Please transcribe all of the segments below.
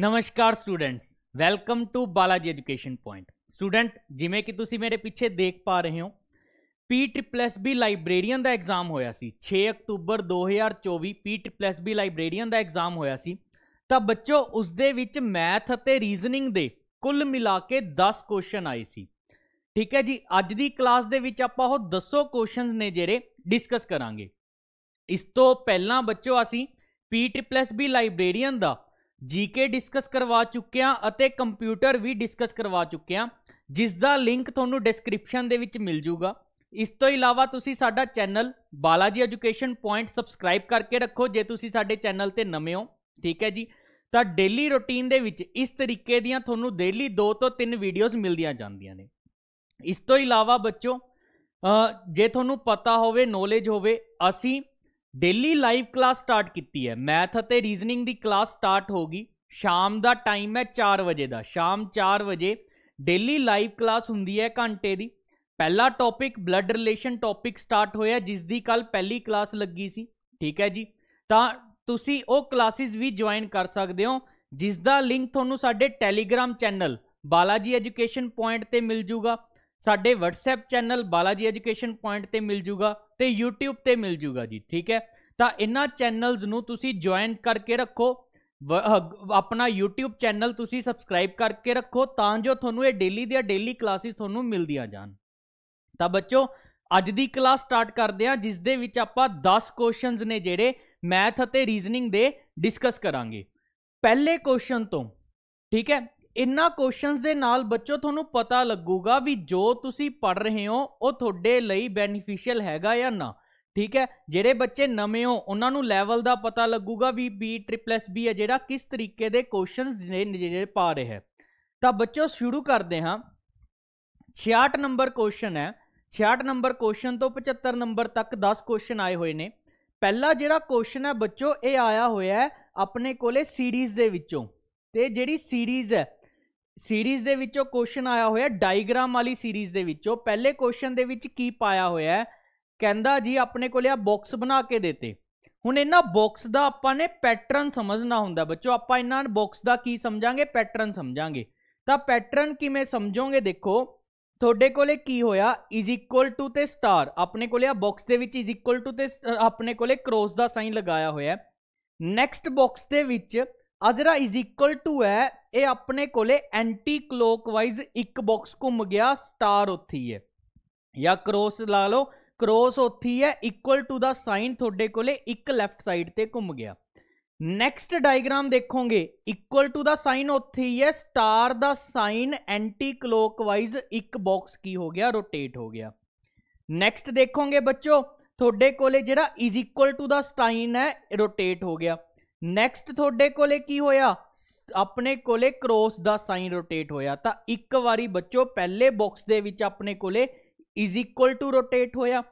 ਨਮਸਕਾਰ students welcome to Balaji education point student ਜਿਵੇਂ ਕਿ ਤੁਸੀਂ ਮੇਰੇ ਪਿੱਛੇ ਦੇਖ ਪਾ ਰਹੇ ਹੋ ਪੀ ਟ੍ਰਿਪਲਸ ਬੀ ਲਾਇਬ੍ਰੇਰੀਅਨ ਦਾ ਐਗਜ਼ਾਮ ਹੋਇਆ ਸੀ 6 ਅਕਤੂਬਰ 2024 ਪੀ ਟ੍ਰਿਪਲਸ ਬੀ ਲਾਇਬ੍ਰੇਰੀਅਨ ਦਾ ਐਗਜ਼ਾਮ ਹੋਇਆ ਸੀ ਤਾਂ ਬੱਚੋ ਉਸ ਦੇ ਵਿੱਚ ਮੈਥ ਅਤੇ ਰੀਜ਼ਨਿੰਗ ਦੇ ਕੁੱਲ ਮਿਲਾ ਕੇ 10 ਕੁਐਸਚਨ ਆਏ ਸੀ ਠੀਕ ਹੈ ਜੀ ਅੱਜ ਦੀ ਕਲਾਸ ਦੇ ਵਿੱਚ ਆਪਾਂ ਉਹ 10 ਕੁਐਸਚਨਸ ਨੇ ਜਿਹੜੇ ਡਿਸਕਸ ਕਰਾਂਗੇ ਇਸ ਤੋਂ ਪਹਿਲਾਂ ਬੱਚੋ ਅਸੀਂ ਪੀ ਟ੍ਰਿਪਲਸ ਬੀ ਲਾਇਬ੍ਰੇਰੀਅਨ ਦਾ ਜੀਕੇ ਡਿਸਕਸ ਕਰਵਾ ਚੁੱਕਿਆ ਅਤੇ ਕੰਪਿਊਟਰ ਵੀ ਡਿਸਕਸ ਕਰਵਾ ਚੁੱਕਿਆ ਜਿਸ ਦਾ ਲਿੰਕ ਤੁਹਾਨੂੰ ਡਿਸਕ੍ਰਿਪਸ਼ਨ ਦੇ ਵਿੱਚ ਮਿਲ ਜੂਗਾ ਇਸ ਤੋਂ ਇਲਾਵਾ ਤੁਸੀਂ ਸਾਡਾ channel Balaji education point subscribe ਕਰਕੇ ਰੱਖੋ ਜੇ ਤੁਸੀਂ ਸਾਡੇ ਚੈਨਲ ਤੇ ਨਵੇਂ ਹੋ ਠੀਕ ਹੈ ਜੀ ਤਾਂ ਡੇਲੀ ਰੁਟੀਨ ਦੇ ਵਿੱਚ ਇਸ ਤਰੀਕੇ ਦੀਆਂ ਤੁਹਾਨੂੰ ਡੇਲੀ 2 ਤੋਂ 3 ਵੀਡੀਓਜ਼ ਮਿਲਦੀਆਂ ਜਾਂਦੀਆਂ ਨੇ ਇਸ ਤੋਂ ਇਲਾਵਾ ਬੱਚੋ ਜੇ ਤੁਹਾਨੂੰ ਪਤਾ ਹੋਵੇ ਨੋਲੇਜ ਹੋਵੇ ਅਸੀਂ ਡੇਲੀ ਲਾਈਵ ਕਲਾਸ ਸਟਾਰਟ ਕੀਤੀ ਹੈ ਮੈਥ ਅਤੇ ਰੀਜ਼ਨਿੰਗ ਦੀ ਕਲਾਸ ਸਟਾਰਟ ਹੋਗੀ ਸ਼ਾਮ ਦਾ ਟਾਈਮ ਹੈ 4 ਵਜੇ ਦਾ ਸ਼ਾਮ 4 ਵਜੇ ਡੇਲੀ ਲਾਈਵ ਕਲਾਸ ਹੁੰਦੀ ਹੈ ਘੰਟੇ ਦੀ ਪਹਿਲਾ topic blood relation topic start ਹੋਇਆ ਜਿਸ ਦੀ ਕੱਲ ਪਹਿਲੀ ਕਲਾਸ ਲੱਗੀ ਸੀ ਠੀਕ ਹੈ ਜੀ ਤਾਂ ਤੁਸੀਂ ਉਹ ਕਲਾਸਿਸ ਵੀ ਜੁਆਇਨ ਕਰ ਸਕਦੇ ਹੋ ਜਿਸ ਦਾ ਲਿੰਕ ਤੁਹਾਨੂੰ ਸਾਡੇ Telegram channel Balaji education point ਤੇ ਮਿਲ ਜੂਗਾ ਸਾਡੇ WhatsApp channel Balaji education point ਤੇ ਮਿਲ ਜੂਗਾ ਤੇ YouTube ਤੇ ਮਿਲ ਜੂਗਾ ਜੀ ਠੀਕ ਹੈ ਤਾਂ ਇਹਨਾਂ ਚੈਨਲਸ ਨੂੰ ਤੁਸੀਂ ਜੁਆਇਨ ਕਰਕੇ ਰੱਖੋ ਆਪਣਾ YouTube ਚੈਨਲ ਤੁਸੀਂ ਸਬਸਕ੍ਰਾਈਬ ਕਰਕੇ ਰੱਖੋ ਤਾਂ ਜੋ ਤੁਹਾਨੂੰ ਇਹ ਡੇਲੀ ਦੀਆਂ ਡੇਲੀ ਕਲਾਸਿਸ ਤੁਹਾਨੂੰ ਮਿਲਦੀਆਂ ਜਾਣ ਤਾਂ ਬੱਚੋ ਅੱਜ ਦੀ ਕਲਾਸ ਸਟਾਰਟ ਕਰਦੇ ਆ ਜਿਸ ਦੇ ਵਿੱਚ ਆਪਾਂ 10 ਕੁਐਸਚਨਸ ਨੇ ਜਿਹੜੇ ਮੈਥ ਅਤੇ ਰੀਜ਼ਨਿੰਗ ਦੇ ਡਿਸਕਸ ਕਰਾਂਗੇ ਪਹਿਲੇ ਕੁਐਸਚਨ ਤੋਂ ਠੀਕ ਹੈ ਇਨ੍ਹਾਂ ਕੁਐਸਚਨਸ ਦੇ ਨਾਲ ਬੱਚੋ ਤੁਹਾਨੂੰ ਪਤਾ ਲੱਗੂਗਾ ਵੀ ਜੋ ਤੁਸੀਂ ਪੜ ਰਹੇ ਹੋ ਉਹ ਤੁਹਾਡੇ ਲਈ ਬੈਨੀਫੀਸ਼ੀਅਲ ਹੈਗਾ ਜਾਂ ਨਾ ਠੀਕ ਹੈ ਜਿਹੜੇ ਬੱਚੇ ਨਵੇਂ ਹੋ ਉਹਨਾਂ ਨੂੰ ਲੈਵਲ ਦਾ ਪਤਾ ਲੱਗੂਗਾ ਵੀ B ਟ੍ਰਿਪਲਸ B ਹੈ ਜਿਹੜਾ ਕਿਸ ਤਰੀਕੇ ਦੇ ਕੁਐਸਚਨਸ ਨੇ ਜਿਹੜੇ ਪਾ ਰਿਹਾ ਤਾਂ ਬੱਚੋ ਸ਼ੁਰੂ ਕਰਦੇ ਹਾਂ 66 ਨੰਬਰ ਕੁਐਸਚਨ ਹੈ 66 ਨੰਬਰ ਕੁਐਸਚਨ ਤੋਂ 75 ਨੰਬਰ ਤੱਕ 10 ਕੁਐਸਚਨ ਆਏ ਹੋਏ ਨੇ ਪਹਿਲਾ ਜਿਹੜਾ ਕੁਐਸਚਨ ਹੈ ਬੱਚੋ ਇਹ ਆਇਆ ਹੋਇਆ ਹੈ ਆਪਣੇ ਕੋਲੇ ਸੀਰੀਜ਼ ਦੇ ਵਿੱਚੋਂ ਤੇ ਜਿਹੜੀ ਸੀਰੀਜ਼ ਹੈ ਸੀਰੀਜ਼ ਦੇ ਵਿੱਚੋਂ ਕੁਐਸਚਨ ਆਇਆ ਹੋਇਆ ਡਾਇਗਰਾਮ ਵਾਲੀ ਸੀਰੀਜ਼ ਦੇ ਵਿੱਚੋਂ ਪਹਿਲੇ ਕੁਐਸਚਨ ਦੇ ਵਿੱਚ ਕੀ ਪਾਇਆ ਹੋਇਆ ਹੈ ਕਹਿੰਦਾ ਜੀ ਆਪਣੇ ਕੋਲੇ ਆ ਬਾਕਸ ਬਣਾ ਕੇ ਦਿੱਤੇ ਹੁਣ ਇਹਨਾਂ ਬਾਕਸ ਦਾ ਆਪਾਂ ਨੇ ਪੈਟਰਨ ਸਮਝਣਾ ਹੁੰਦਾ ਬੱਚੋ ਆਪਾਂ ਇਹਨਾਂ ਬਾਕਸ ਦਾ ਕੀ ਸਮਝਾਂਗੇ ਪੈਟਰਨ ਸਮਝਾਂਗੇ ਤਾਂ ਪੈਟਰਨ ਕਿਵੇਂ ਸਮਝੋਗੇ ਦੇਖੋ ਤੁਹਾਡੇ ਕੋਲੇ ਕੀ ਹੋਇਆ ਇਜ਼ ਇਕੁਅਲ ਟੂ ਤੇ ਸਟਾਰ ਆਪਣੇ ਕੋਲੇ ਆ ਬਾਕਸ ਦੇ ਵਿੱਚ ਇਜ਼ ਇਕੁਅਲ ਟੂ ਤੇ ਆਪਣੇ ਕੋਲੇ ਕ੍ਰੋਸ ਦਾ ਸਾਈਨ ਲਗਾਇਆ ਹੋਇਆ ਨੈਕਸਟ ਬਾਕਸ ਦੇ ਵਿੱਚ ਅਜਰਾ ਇਜ਼ ਇਕੁਅਲ ਟੂ ਹੈ ये अपने को एंटी क्लोकवाइज एक बॉक्स घूम गया स्टार उ या क्रॉस ला लो करोस उथी है इक्वल टू द साइन थोड़े को एक लैफ्ट साइड से घूम गया नैक्सट डायग्राम देखोगे इक्वल टू द साइन उथी है star the sign anticlockwise एक बॉक्स की हो गया रोटेट हो गया नैक्सट देखोगे बच्चों थोड़े को जोड़ा is equal to the sign है रोटेट हो गया ਨੈਕਸਟ ਤੁਹਾਡੇ ਕੋਲੇ ਕੀ ਹੋਇਆ ਆਪਣੇ ਕੋਲੇ ਕ੍ਰੋਸ ਦਾ ਸਾਈਨ ਰੋਟੇਟ ਹੋਇਆ ਤਾਂ ਇੱਕ ਵਾਰੀ ਬੱਚੋ ਪਹਿਲੇ ਬਾਕਸ ਦੇ ਵਿੱਚ ਆਪਣੇ ਕੋਲੇ ਇਜ਼ ਇਕੁਅਲ ਟੂ ਰੋਟੇਟ ਹੋਇਆ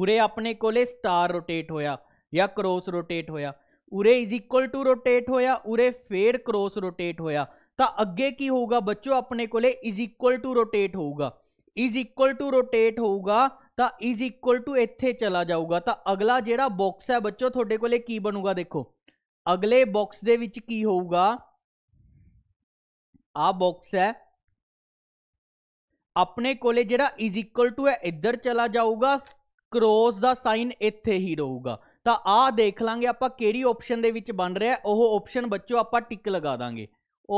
ਉਰੇ ਆਪਣੇ ਕੋਲੇ ਸਟਾਰ ਰੋਟੇਟ ਹੋਇਆ ਜਾਂ ਕ੍ਰੋਸ ਰੋਟੇਟ ਹੋਇਆ ਉਰੇ ਇਜ਼ ਇਕੁਅਲ ਟੂ ਰੋਟੇਟ ਹੋਇਆ ਉਰੇ ਫੇਰ ਕ੍ਰੋਸ ਰੋਟੇਟ ਹੋਇਆ ਤਾਂ ਅੱਗੇ ਕੀ ਹੋਊਗਾ ਬੱਚੋ ਆਪਣੇ ਕੋਲੇ ਇਜ਼ ਇਕੁਅਲ ਟੂ ਰੋਟੇਟ ਹੋਊਗਾ ਇਜ਼ ਇਕੁਅਲ ਟੂ ਰੋਟੇਟ ਹੋਊਗਾ ਤਾਂ ਇਜ਼ ਇਕੁਅਲ ਟੂ ਇੱਥੇ ਚਲਾ ਜਾਊਗਾ ਤਾਂ ਅਗਲਾ ਜਿਹੜਾ ਬਾਕਸ ਹੈ ਬੱਚੋ ਤੁਹਾਡੇ ਕੋਲੇ ਕੀ ਬਣੂਗਾ ਦੇਖੋ ਅਗਲੇ ਬਾਕਸ ਦੇ ਵਿੱਚ ਕੀ ਹੋਊਗਾ ਆ ਬਾਕਸ ਹੈ ਆਪਣੇ ਕੋਲੇ ਜਿਹੜਾ ਇਜ਼ ਇਕੁਅਲ ਟੂ ਹੈ ਇੱਧਰ ਚਲਾ ਜਾਊਗਾ ਕ੍ਰੋਸ ਦਾ ਸਾਈਨ ਇੱਥੇ ਹੀ ਰਹੂਗਾ ਤਾਂ ਆ ਦੇਖ ਲਾਂਗੇ ਆਪਾਂ ਕਿਹੜੀ ਆਪਸ਼ਨ ਦੇ ਵਿੱਚ ਬਣ ਰਿਹਾ ਉਹ ਆਪਸ਼ਨ ਬੱਚੋ ਆਪਾਂ ਟਿਕ ਲਗਾ ਦਾਂਗੇ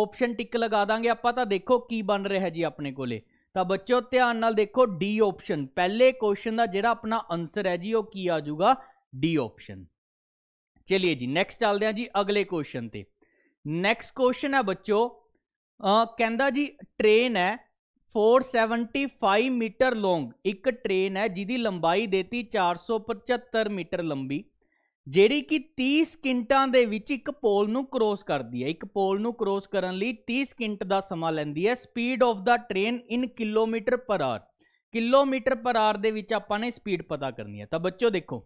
ਆਪਸ਼ਨ ਟਿਕ ਲਗਾ ਦਾਂਗੇ ਆਪਾਂ ਤਾਂ ਦੇਖੋ ਕੀ ਬਣ ਰਿਹਾ ਜੀ ਆਪਣੇ ਕੋਲੇ ਤਾਂ ਬੱਚੋ ਧਿਆਨ ਨਾਲ ਦੇਖੋ ਡੀ ਆਪਸ਼ਨ ਪਹਿਲੇ ਕੁਐਸਚਨ ਦਾ ਜਿਹੜਾ ਆਪਣਾ ਆਨਸਰ ਹੈ ਜੀ ਉਹ ਕੀ ਆ ਜਾਊਗਾ ਡੀ ਆਪਸ਼ਨ ਚਲਿਏ ਜੀ ਨੈਕਸਟ ਚੱਲਦੇ ਆ ਜੀ ਅਗਲੇ ਕੁਐਸਚਨ ਤੇ ਨੈਕਸਟ ਕੁਐਸਚਨ ਹੈ ਬੱਚੋ ਕਹਿੰਦਾ ਜੀ ਟ੍ਰੇਨ ਹੈ 475 ਮੀਟਰ ਲੌਂਗ ਇੱਕ ਟ੍ਰੇਨ ਹੈ ਜਿਹਦੀ ਲੰਬਾਈ ਦੇਤੀ 475 ਮੀਟਰ ਲੰਬੀ ਜਿਹੜੀ ਕਿ 30 ਸਕਿੰਟਾਂ ਦੇ ਵਿੱਚ ਇੱਕ ਪੋਲ ਨੂੰ ਕ੍ਰੋਸ ਕਰਦੀ ਹੈ ਇੱਕ ਪੋਲ ਨੂੰ ਕ੍ਰੋਸ ਕਰਨ ਲਈ 30 ਸਕਿੰਟ ਦਾ ਸਮਾਂ ਲੈਂਦੀ ਹੈ speed of the train in kilometer per hour kilometer per hour ਦੇ ਵਿੱਚ ਆਪਾਂ ਨੇ ਸਪੀਡ ਪਤਾ ਕਰਨੀ ਹੈ ਤਾਂ ਬੱਚੋ ਦੇਖੋ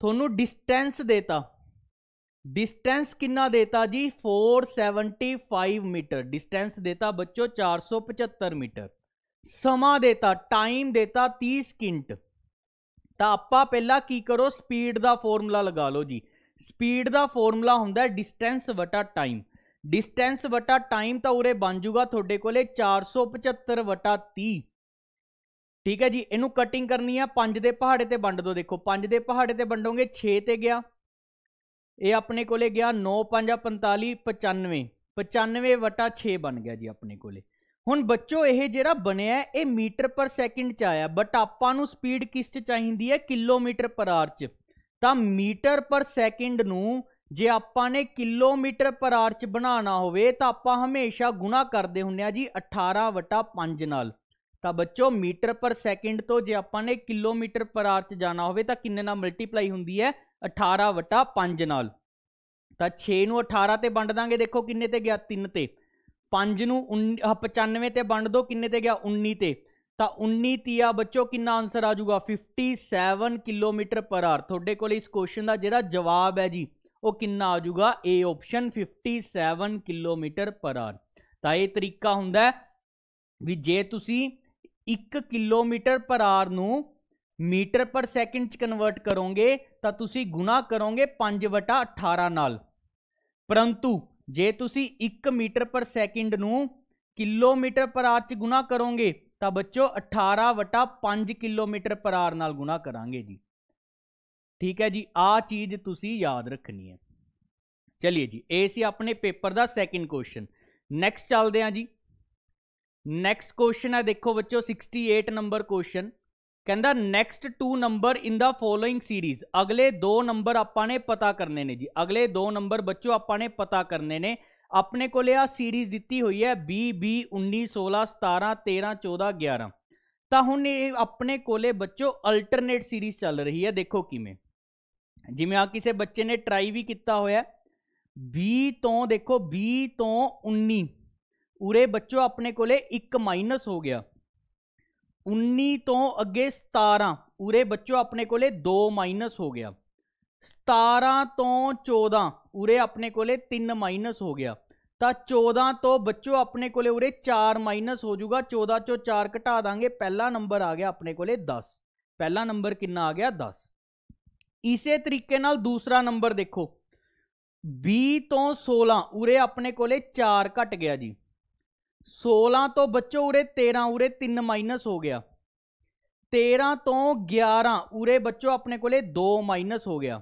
ਤੁਹਾਨੂੰ ਡਿਸਟੈਂਸ ਦੇਤਾ ਡਿਸਟੈਂਸ ਕਿੰਨਾ ਦੇਤਾ ਜੀ 475 ਮੀਟਰ ਡਿਸਟੈਂਸ ਦੇਤਾ ਬੱਚੋ 475 ਮੀਟਰ ਸਮਾਂ ਦੇਤਾ ਟਾਈਮ ਦੇਤਾ 30 ਸਕਿੰਟ ਤਾਂ ਆਪਾਂ ਪਹਿਲਾਂ ਕੀ ਕਰੋ ਸਪੀਡ ਦਾ ਫਾਰਮੂਲਾ ਲਗਾ ਲਓ ਜੀ ਸਪੀਡ ਦਾ ਫਾਰਮੂਲਾ ਹੁੰਦਾ ਡਿਸਟੈਂਸ ਵਟਾ ਟਾਈਮ ਡਿਸਟੈਂਸ ਵਟਾ ਟਾਈਮ ਤਾਂ ਉਰੇ ਬਣ ਜੂਗਾ ਤੁਹਾਡੇ ਕੋਲੇ 475 ਵਟਾ 30 ਠੀਕ ਹੈ ਜੀ ਇਹਨੂੰ ਕਟਿੰਗ ਕਰਨੀ ਆ 5 ਦੇ ਪਹਾੜੇ ਤੇ ਵੰਡ ਦੋ ਦੇਖੋ 5 ਦੇ ਪਹਾੜੇ ਤੇ ਵੰਡੋਗੇ 6 ਤੇ ਗਿਆ ਇਹ ਆਪਣੇ ਕੋਲੇ ਗਿਆ 9545 95 95 ਵਟਾ 6 ਬਣ ਗਿਆ ਜੀ ਆਪਣੇ ਕੋਲੇ ਹੁਣ ਬੱਚੋ ਇਹ ਜਿਹੜਾ ਬਣਿਆ ਇਹ ਮੀਟਰ ਪਰ ਸੈਕਿੰਡ ਚ ਆਇਆ ਬਟ ਆਪਾਂ ਨੂੰ ਸਪੀਡ ਕਿਸ ਚ ਚਾਹੀਦੀ ਹੈ ਕਿਲੋਮੀਟਰ ਪਰ ਆਰ ਚ ਤਾਂ ਮੀਟਰ ਪਰ ਸੈਕਿੰਡ ਨੂੰ ਜੇ ਆਪਾਂ ਨੇ ਕਿਲੋਮੀਟਰ ਪਰ ਆਰ ਚ ਬਣਾਉਣਾ ਹੋਵੇ ਤਾਂ ਆਪਾਂ ਹਮੇਸ਼ਾ ਗੁਣਾ ਕਰਦੇ ਹੁੰਨੇ ਆ ਜੀ 18 ਵਟਾ 5 ਨਾਲ ਤਾਂ ਬੱਚੋ ਮੀਟਰ ਪਰ ਸੈਕਿੰਡ ਤੋਂ ਜੇ ਆਪਾਂ ਨੇ ਕਿਲੋਮੀਟਰ ਪਰ ਆਰ ਚ ਜਾਣਾ ਹੋਵੇ ਤਾਂ ਕਿੰਨੇ ਨਾਲ ਮਲਟੀਪਲਾਈ ਹੁੰਦੀ ਹੈ 18 ਵਟਾ 5 ਨਾਲ ਤਾਂ 6 ਨੂੰ 18 ਤੇ ਵੰਡ ਦਾਂਗੇ ਦੇਖੋ ਕਿੰਨੇ ਤੇ ਗਿਆ 3 ਤੇ 5 ਨੂੰ 95 ਤੇ ਵੰਡ ਦੋ ਕਿੰਨੇ ਤੇ ਗਿਆ 19 ਤੇ ਤਾਂ 19 ਤੀਆ ਬੱਚੋ ਕਿੰਨਾ ਆਨਸਰ ਆ ਜਾਊਗਾ 57 ਕਿਲੋਮੀਟਰ ਪਰ ਆਰ ਤੁਹਾਡੇ ਕੋਲ ਇਸ ਕੁਐਸਚਨ ਦਾ ਜਿਹੜਾ ਜਵਾਬ ਹੈ ਜੀ ਉਹ ਕਿੰਨਾ ਆ ਜਾਊਗਾ A option 57 kilometer per hour ਤਾਂ ਇਹ ਤਰੀਕਾ ਹੁੰਦਾ ਵੀ ਜੇ ਤੁਸੀਂ 1 ਕਿਲੋਮੀਟਰ ਪਰ ਆਰ ਨੂੰ ਮੀਟਰ ਪਰ ਸੈਕਿੰਡ ਚ ਕਨਵਰਟ ਕਰੋਗੇ ਤਾਂ ਤੁਸੀਂ ਗੁਣਾ ਕਰੋਗੇ 5/18 ਨਾਲ ਪਰੰਤੂ ਜੇ ਤੁਸੀਂ 1 ਮੀਟਰ ਪਰ ਸੈਕਿੰਡ ਨੂੰ ਕਿਲੋਮੀਟਰ ਪਰ ਆਰ ਚ ਗੁਣਾ ਕਰੋਗੇ ਤਾਂ ਬੱਚੋ 18/5 ਕਿਲੋਮੀਟਰ ਪਰ ਆਰ ਨਾਲ ਗੁਣਾ ਕਰਾਂਗੇ ਜੀ ਠੀਕ ਹੈ ਜੀ ਆ ਚੀਜ਼ ਤੁਸੀਂ ਯਾਦ ਰੱਖਣੀ ਹੈ ਚਲਿਏ ਜੀ ਇਹ ਸੀ ਆਪਣੇ ਪੇਪਰ ਦਾ ਸੈਕਿੰਡ ਕੁਐਸਚਨ ਨੈਕਸਟ ਚੱਲਦੇ ਹਾਂ ਜੀ ਨੈਕਸਟ ਕੁਐਸਚਨ ਹੈ ਦੇਖੋ ਬੱਚੋ 68 ਨੰਬਰ ਕੁਐਸਚਨ ਕਹਿੰਦਾ next 2 number in the following series ਅਗਲੇ 2 ਨੰਬਰ ਆਪਾਂ ਨੇ ਪਤਾ ਕਰਨੇ ਨੇ ਜੀ ਅਗਲੇ 2 ਨੰਬਰ ਬੱਚੋ ਆਪਾਂ ਨੇ ਪਤਾ ਕਰਨੇ ਨੇ ਆਪਣੇ ਕੋਲੇ ਆ ਸੀਰੀਜ਼ ਦਿੱਤੀ ਹੋਈ ਹੈ 20 20 19 16 17 13 14 11 ਤਾਂ ਹੁਣ ਇਹ ਆਪਣੇ ਕੋਲੇ ਬੱਚੋ ਅਲਟਰਨੇਟ ਸੀਰੀਜ਼ ਚੱਲ ਰਹੀ ਹੈ ਦੇਖੋ ਕਿਵੇਂ ਜਿਵੇਂ ਆ ਕਿਸੇ ਬੱਚੇ ਨੇ ਟਰਾਈ ਵੀ ਕੀਤਾ ਹੋਇਆ 20 ਤੋਂ ਦੇਖੋ 20 ਤੋਂ 19 ਉਰੇ ਬੱਚੋ ਆਪਣੇ ਕੋਲੇ 1 ਮਾਈਨਸ ਹੋ ਗਿਆ 19 ਤੋਂ ਅੱਗੇ 17 ਉਰੇ ਬੱਚੋ ਆਪਣੇ ਕੋਲੇ 2 ਮਾਈਨਸ ਹੋ ਗਿਆ 17 ਤੋਂ 14 ਉਰੇ ਆਪਣੇ ਕੋਲੇ 3 ਮਾਈਨਸ ਹੋ ਗਿਆ ਤਾਂ 14 ਤੋਂ ਬੱਚੋ ਆਪਣੇ ਕੋਲੇ ਉਰੇ 4 ਮਾਈਨਸ ਹੋ ਜਾਊਗਾ 14 ਚੋਂ 4 ਘਟਾ ਦਾਂਗੇ ਪਹਿਲਾ ਨੰਬਰ ਆ ਗਿਆ ਆਪਣੇ ਕੋਲੇ 10 ਪਹਿਲਾ ਨੰਬਰ ਕਿੰਨਾ ਆ ਗਿਆ 10 ਇਸੇ ਤਰੀਕੇ ਨਾਲ ਦੂਸਰਾ ਨੰਬਰ ਦੇਖੋ 20 ਤੋਂ 16 ਉਰੇ ਆਪਣੇ ਕੋਲੇ 4 ਘਟ ਗਿਆ ਜੀ 16 ਤੋਂ ਬੱਚੋ ਉਰੇ 13 ਉਰੇ 3 ਮਾਈਨਸ ਹੋ ਗਿਆ 13 ਤੋਂ 11 ਉਰੇ ਬੱਚੋ ਆਪਣੇ ਕੋਲੇ 2 ਮਾਈਨਸ ਹੋ ਗਿਆ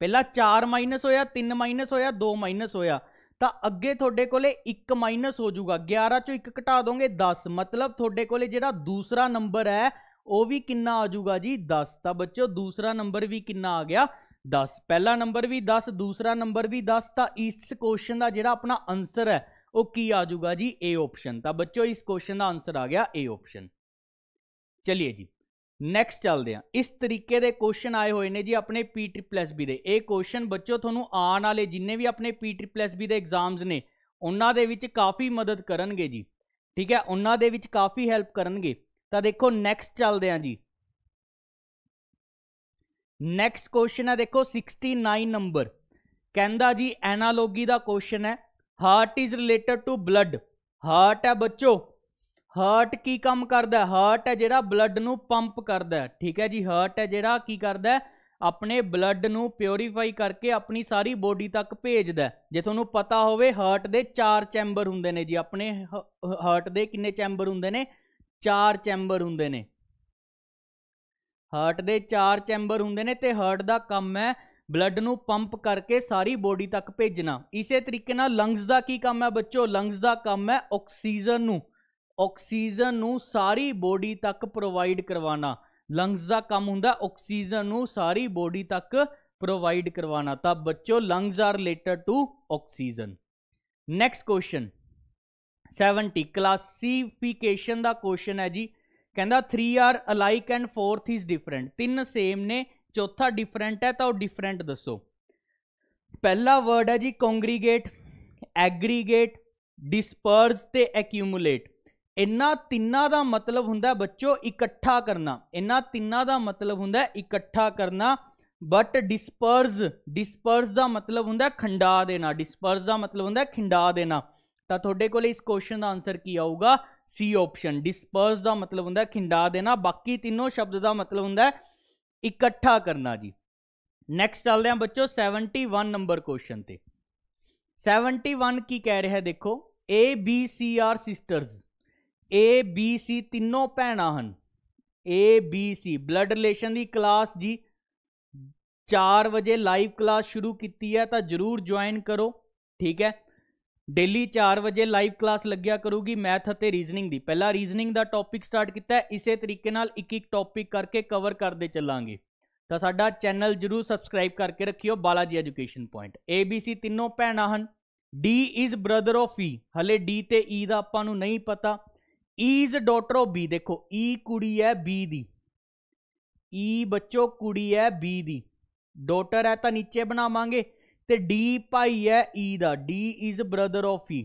ਪਹਿਲਾਂ 4 ਮਾਈਨਸ ਹੋਇਆ 3 ਮਾਈਨਸ ਹੋਇਆ 2 ਮਾਈਨਸ ਹੋਇਆ ਤਾਂ ਅੱਗੇ ਤੁਹਾਡੇ ਕੋਲੇ 1 ਮਾਈਨਸ ਹੋ ਜਾਊਗਾ 11 ਚੋਂ 1 ਘਟਾ ਦੋਗੇ 10 ਮਤਲਬ ਤੁਹਾਡੇ ਕੋਲੇ ਜਿਹੜਾ ਦੂਸਰਾ ਨੰਬਰ ਹੈ ਉਹ ਵੀ ਕਿੰਨਾ ਆ ਜਾਊਗਾ ਜੀ 10 ਤਾਂ ਬੱਚੋ ਦੂਸਰਾ ਨੰਬਰ ਵੀ ਕਿੰਨਾ ਆ ਗਿਆ 10 ਪਹਿਲਾ ਨੰਬਰ ਵੀ 10 ਦੂਸਰਾ ਨੰਬਰ ਵੀ 10 ਤਾਂ ਇਸ ਕੁਐਸਚਨ ਦਾ ਜਿਹੜਾ ਆਪਣਾ ਆਨਸਰ ਹੈ ਉਹ ਕੀ ਆ ਜਾਊਗਾ ਜੀ A ਆਪਸ਼ਨ ਤਾਂ ਬੱਚੋ ਇਸ ਕੁਐਸਚਨ ਦਾ ਆਨਸਰ ਆ ਗਿਆ A ਆਪਸ਼ਨ ਚਲਿਏ ਜੀ ਨੈਕਸਟ ਚੱਲਦੇ ਆ ਇਸ ਤਰੀਕੇ ਦੇ ਕੁਐਸਚਨ ਆਏ ਹੋਏ ਨੇ ਜੀ ਆਪਣੇ P++B ਦੇ ਇਹ ਕੁਐਸਚਨ ਬੱਚੋ ਤੁਹਾਨੂੰ ਆਉਣ ਵਾਲੇ ਜਿੰਨੇ ਵੀ ਆਪਣੇ P++B ਦੇ ਐਗਜ਼ਾਮਸ ਨੇ ਉਹਨਾਂ ਦੇ ਵਿੱਚ ਕਾਫੀ ਮਦਦ ਕਰਨਗੇ ਜੀ ਠੀਕ ਹੈ ਉਹਨਾਂ ਦੇ ਵਿੱਚ ਕਾਫੀ ਹੈਲਪ ਕਰਨਗੇ ਤਾਂ ਦੇਖੋ ਨੈਕਸਟ ਚੱਲਦੇ ਆ ਜੀ ਨੈਕਸਟ ਕੁਐਸਚਨ ਹੈ ਦੇਖੋ 69 ਨੰਬਰ ਕਹਿੰਦਾ ਜੀ ਐਨਾਲੋਗੀ ਦਾ ਕੁਐਸਚਨ ਹੈ heart is related to blood heart ਹੈ ਬੱਚੋ ਹਾਰਟ ਕੀ ਕੰਮ ਕਰਦਾ ਹਾਰਟ ਹੈ ਜਿਹੜਾ ਬਲੱਡ ਨੂੰ ਪੰਪ ਕਰਦਾ ਠੀਕ ਹੈ ਜੀ ਹਾਰਟ ਹੈ ਜਿਹੜਾ ਕੀ ਕਰਦਾ ਆਪਣੇ ਬਲੱਡ ਨੂੰ ਪਿਉਰੀਫਾਈ ਕਰਕੇ ਆਪਣੀ ਸਾਰੀ ਬੋਡੀ ਤੱਕ ਭੇਜਦਾ ਜੇ ਤੁਹਾਨੂੰ ਪਤਾ ਹੋਵੇ ਹਾਰਟ ਦੇ 4 ਚੈਂਬਰ ਹੁੰਦੇ ਨੇ ਜੀ ਆਪਣੇ ਹਾਰਟ ਦੇ ਕਿੰਨੇ ਚੈਂਬਰ ਹੁੰਦੇ ਨੇ 4 ਚੈਂਬਰ ਹੁੰਦੇ ਨੇ ਹਾਰਟ ਦੇ 4 ਚੈਂਬਰ ਹੁੰਦੇ ਨੇ ਤੇ ਹਾਰਟ ਦਾ ਕੰਮ ਹੈ ਬਲੱਡ ਨੂੰ ਪੰਪ ਕਰਕੇ ਸਾਰੀ ਬੋਡੀ ਤੱਕ ਭੇਜਣਾ ਇਸੇ ਤਰੀਕੇ ਨਾਲ ਲੰਗਸ ਦਾ ਕੀ ਕੰਮ ਹੈ ਬੱਚੋ ਲੰਗਸ ਦਾ ਕੰਮ ਹੈ ਆਕਸੀਜਨ ਨੂੰ ਆਕਸੀਜਨ ਨੂੰ ਸਾਰੀ ਬੋਡੀ ਤੱਕ ਪ੍ਰੋਵਾਈਡ ਕਰਵਾਉਣਾ ਲੰਗਸ ਦਾ ਕੰਮ ਹੁੰਦਾ ਆਕਸੀਜਨ ਨੂੰ ਸਾਰੀ ਬੋਡੀ ਤੱਕ ਪ੍ਰੋਵਾਈਡ ਕਰਵਾਉਣਾ ਤਾਂ ਬੱਚੋ lungs are related to oxygen next question 70 classification ਦਾ ਕੁਐਸਚਨ ਹੈ ਜੀ ਕਹਿੰਦਾ 3 are alike and 4th is different ਤਿੰਨ ਸੇਮ ਨੇ ਚੌਥਾ ਡਿਫਰੈਂਟ ਹੈ ਤਾਂ ਉਹ ਡਿਫਰੈਂਟ ਦੱਸੋ ਪਹਿਲਾ ਵਰਡ ਹੈ ਜੀ ਕੰਗਰੀਗੇਟ ਐਗਰੀਗੇਟ ਡਿਸਪਰਸ ਤੇ ਐਕਿਊਮੂਲੇਟ ਇਨ੍ਹਾਂ ਤਿੰਨਾਂ ਦਾ ਮਤਲਬ ਹੁੰਦਾ ਬੱਚੋ ਇਕੱਠਾ ਕਰਨਾ ਇਨ੍ਹਾਂ ਤਿੰਨਾਂ ਦਾ ਮਤਲਬ ਹੁੰਦਾ ਇਕੱਠਾ ਕਰਨਾ ਬਟ ਡਿਸਪਰਸ ਡਿਸਪਰਸ ਦਾ ਮਤਲਬ ਹੁੰਦਾ ਖੰਡਾ ਦੇਣਾ ਡਿਸਪਰਸ ਦਾ ਮਤਲਬ ਹੁੰਦਾ ਖਿੰਡਾ ਦੇਣਾ ਤਾਂ ਤੁਹਾਡੇ ਕੋਲ ਇਸ ਕੁਐਸਚਨ ਦਾ ਆਨਸਰ ਕੀ ਆਊਗਾ ਸੀ ਆਪਸ਼ਨ ਡਿਸਪਰਸ ਦਾ ਮਤਲਬ ਹੁੰਦਾ ਖਿੰਡਾ ਦੇਣਾ ਬਾਕੀ ਤਿੰਨੋਂ ਸ਼ਬਦ ਦਾ ਮਤਲਬ ਹੁੰਦਾ ਇਕੱਠਾ ਕਰਨਾ ਜੀ ਨੈਕਸਟ ਚੱਲਦੇ ਹਾਂ ਬੱਚੋ 71 ਨੰਬਰ ਕੁਐਸਚਨ ਤੇ 71 ਕੀ ਕਹਿ ਰਿਹਾ ਹੈ ਦੇਖੋ A B C are sisters A B C ਤਿੰਨੋਂ ਭੈਣਾਂ ਹਨ A B C blood relation ਦੀ ਕਲਾਸ ਜੀ 4 ਵਜੇ ਲਾਈਵ ਕਲਾਸ ਸ਼ੁਰੂ ਕੀਤੀ ਹੈ ਤਾਂ ਜਰੂਰ ਜੁਆਇਨ ਕਰੋ ਠੀਕ ਹੈ ਡੇਲੀ 4 ਵਜੇ ਲਾਈਵ ਕਲਾਸ ਲੱਗਿਆ ਕਰੂਗੀ ਮੈਥ ਅਤੇ ਰੀਜ਼ਨਿੰਗ ਦੀ ਪਹਿਲਾ ਰੀਜ਼ਨਿੰਗ ਦਾ ਟੌਪਿਕ ਸਟਾਰਟ ਕੀਤਾ ਇਸੇ ਤਰੀਕੇ ਨਾਲ ਇੱਕ ਇੱਕ ਟੌਪਿਕ ਕਰਕੇ ਕਵਰ ਕਰਦੇ ਚੱਲਾਂਗੇ ਤਾਂ ਸਾਡਾ ਚੈਨਲ ਜਰੂਰ ਸਬਸਕ੍ਰਾਈਬ ਕਰਕੇ ਰੱਖਿਓ ਬਾਲਾਜੀ ਐਜੂਕੇਸ਼ਨ ਪੁਆਇੰਟ ABC ਤਿੰਨੋਂ ਭੈਣਾਂ ਹਨ D is brother of E ਹਲੇ D ਤੇ E ਦਾ ਆਪਾਂ ਨੂੰ ਨਹੀਂ ਪਤਾ E is daughter of B ਦੇਖੋ E ਕੁੜੀ ਹੈ B ਦੀ E ਬੱਚੋ ਕੁੜੀ ਹੈ B ਦੀ ਡਾਟਰ ਹੈ ਤਾਂ ਨੀਚੇ ਬਣਾਵਾਂਗੇ ਤੇ ਡੀ ਭਾਈ ਹੈ ਈ e ਦਾ D is brother of E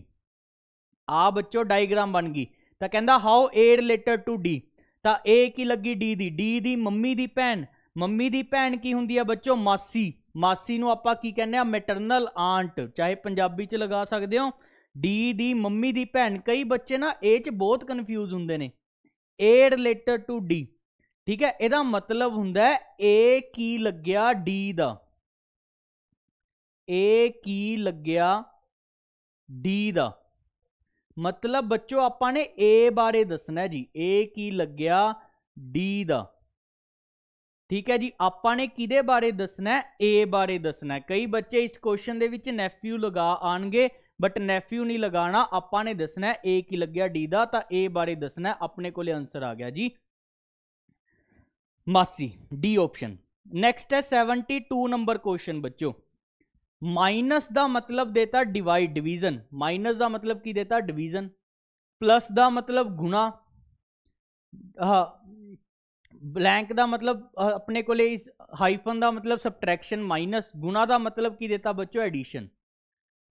ਆ ਬੱਚੋ ਡਾਇਗਰਾਮ ਬਣ ਗਈ ਤਾਂ ਕਹਿੰਦਾ how A related to D ਤਾਂ A ਕੀ ਲੱਗੀ D ਦੀ D ਦੀ ਮੰਮੀ ਦੀ ਭੈਣ ਮੰਮੀ ਦੀ ਭੈਣ ਕੀ ਹੁੰਦੀ ਆ ਬੱਚੋ ਮਾਸੀ ਮਾਸੀ ਨੂੰ ਆਪਾਂ ਕੀ ਕਹਿੰਦੇ ਆ ਮੈਟਰਨਲ ਆਂਟ ਚਾਹੇ ਪੰਜਾਬੀ ਚ ਲਗਾ ਸਕਦੇ ਹੋ D ਦੀ ਮੰਮੀ ਦੀ ਭੈਣ ਕਈ ਬੱਚੇ ਨਾ A ਚ ਬਹੁਤ ਕਨਫਿਊਜ਼ ਹੁੰਦੇ ਨੇ A ਰਿਲੇਟਡ ਟੂ D ਠੀਕ ਹੈ ਇਹਦਾ ਮਤਲਬ ਹੁੰਦਾ ਹੈ A ਕੀ ਲੱਗਿਆ D ਦਾ ਏ ਕੀ ਲੱਗਿਆ ਡੀ ਦਾ ਮਤਲਬ ਬੱਚੋ ਆਪਾਂ ਨੇ ਏ ਬਾਰੇ ਦੱਸਣਾ ਜੀ ਏ ਕੀ ਲੱਗਿਆ ਡੀ ਦਾ ਠੀਕ ਹੈ ਜੀ ਆਪਾਂ ਨੇ ਕਿਹਦੇ ਬਾਰੇ ਦੱਸਣਾ ਏ ਬਾਰੇ ਦੱਸਣਾ ਕਈ ਬੱਚੇ ਇਸ ਕੁਐਸਚਨ ਦੇ ਵਿੱਚ ਨੈਫਿਊ ਲਗਾ ਆਣਗੇ ਬਟ ਨੈਫਿਊ ਨਹੀਂ ਲਗਾਣਾ ਆਪਾਂ ਨੇ ਦੱਸਣਾ ਏ ਕੀ ਲੱਗਿਆ ਡੀ ਦਾ ਤਾਂ ਏ ਬਾਰੇ ਦੱਸਣਾ ਆਪਣੇ ਕੋਲੇ ਆਨਸਰ ਆ ਗਿਆ ਜੀ ਮਾਸੀ ਡੀ ਆਪਸ਼ਨ ਨੈਕਸਟ ਹੈ 72 ਨੰਬਰ ਕੁਐਸਚਨ ਬੱਚੋ माइनस द मतलब देता डिवाइड डिवीजन माइनस द मतलब की देता डिवीजन प्लस द मतलब गुना हाँ, ब्लैंक दा मतलब अपने को ले इस हाइफन दा मतलब सबट्रैक्शन माइनस गुना का मतलब की देता बच्चों एडिशन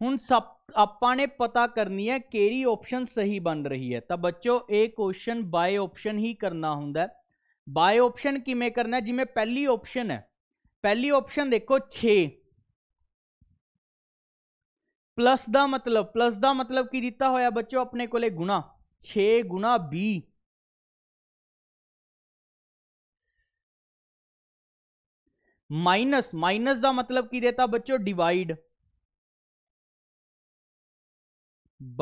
हूँ सब ਆਪਾਂ ਨੇ ਪਤਾ ਕਰਨੀ ਹੈ ਕਿਹੜੀ ਆਪਸ਼ਨ ਸਹੀ ਬਣ ਰਹੀ ਹੈ ਤਾਂ ਬੱਚੋ ਇਹ ਕੁਐਸਚਨ ਬਾਈ ਆਪਸ਼ਨ ਹੀ ਕਰਨਾ ਹੁੰਦਾ ਹੈ ਬਾਈ ਆਪਸ਼ਨ ਕਿਵੇਂ ਕਰਨਾ ਜਿਵੇਂ ਪਹਿਲੀ ਆਪਸ਼ਨ ਹੈ ਪਹਿਲੀ ਆਪਸ਼ਨ ਦੇਖੋ ਪਲੱਸ ਦਾ ਮਤਲਬ ਪਲੱਸ ਦਾ ਮਤਲਬ ਕੀ ਦਿੱਤਾ ਹੋਇਆ ਬੱਚੋ ਆਪਣੇ ਕੋਲੇ ਗੁਣਾ 6 ਗੁਣਾ 20 ਮਾਈਨਸ ਮਾਈਨਸ ਦਾ ਮਤਲਬ ਕੀ ਦਿੱਤਾ ਬੱਚੋ ਡਿਵਾਈਡ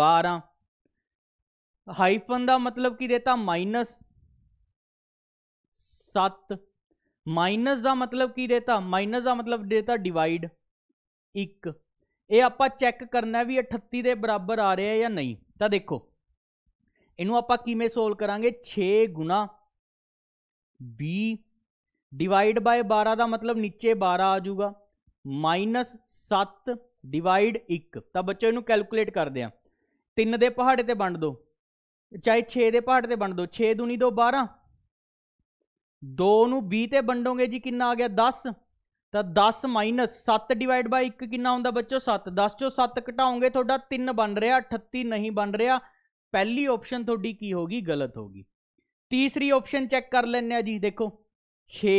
12 ਹਾਈਫਨ ਦਾ ਮਤਲਬ ਕੀ ਦਿੱਤਾ ਮਾਈਨਸ 7 ਮਾਈਨਸ ਦਾ ਮਤਲਬ ਕੀ ਦਿੱਤਾ ਮਾਈਨਸ ਦਾ ਮਤਲਬ ਦਿੱਤਾ ਡਿਵਾਈਡ 1 ਇਹ ਆਪਾਂ ਚੈੱਕ ਕਰਨਾ ਵੀ 38 ਦੇ ਬਰਾਬਰ ਆ ਰਿਹਾ ਜਾਂ ਨਹੀਂ ਤਾਂ ਦੇਖੋ ਇਹਨੂੰ ਆਪਾਂ ਕਿਵੇਂ ਸੋਲਵ ਕਰਾਂਗੇ 6 ਗੁਣਾ b ਡਿਵਾਈਡ ਬਾਈ 12 ਦਾ ਮਤਲਬ ਨੀਚੇ 12 ਆ ਜਾਊਗਾ ਮਾਈਨਸ 7 ਡਿਵਾਈਡ 1 ਤਾਂ ਬੱਚੋ ਇਹਨੂੰ ਕੈਲਕੂਲੇਟ ਕਰਦੇ ਆ 3 ਦੇ ਪਹਾੜੇ ਤੇ ਵੰਡ ਦਿਓ ਚਾਹੇ 6 ਦੇ ਪਹਾੜੇ ਤੇ ਵੰਡ ਦਿਓ 6 ਦੂਣੀ 2 12 2 ਨੂੰ 20 ਤੇ ਵੰਡੋਗੇ ਜੀ ਕਿੰਨਾ ਆ ਗਿਆ 10 ਤਾਂ 10 7 ਡਿਵਾਈਡ ਬਾਈ 1 ਕਿੰਨਾ ਹੁੰਦਾ ਬੱਚੋ 7 10 ਚੋਂ 7 ਘਟਾਓਗੇ ਤੁਹਾਡਾ 3 ਬਣ ਰਿਹਾ 38 ਨਹੀਂ ਬਣ ਰਿਹਾ ਪਹਿਲੀ ਆਪਸ਼ਨ ਤੁਹਾਡੀ ਕੀ ਹੋਗੀ ਗਲਤ ਹੋਗੀ ਤੀਸਰੀ ਆਪਸ਼ਨ ਚੈੱਕ ਕਰ ਲੈਣੇ ਆ ਜੀ ਦੇਖੋ 6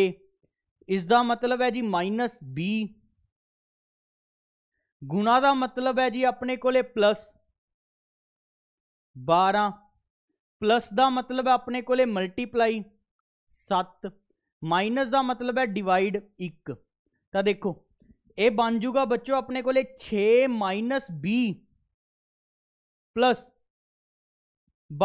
ਇਸ ਦਾ ਮਤਲਬ ਹੈ ਜੀ -b ਗੁਣਾ ਦਾ ਮਤਲਬ ਹੈ ਜੀ ਆਪਣੇ ਕੋਲੇ ਪਲੱਸ 12 ਪਲੱਸ ਦਾ ਮਤਲਬ ਹੈ ਆਪਣੇ ਕੋਲੇ ਮਲਟੀਪਲਾਈ 7 ਮਾਈਨਸ ਦਾ ਮਤਲਬ ਹੈ ਡਿਵਾਈਡ 1 ਤਾਂ ਦੇਖੋ ਇਹ ਬਣ ਜੂਗਾ ਬੱਚੋ ਆਪਣੇ ਕੋਲੇ 6 b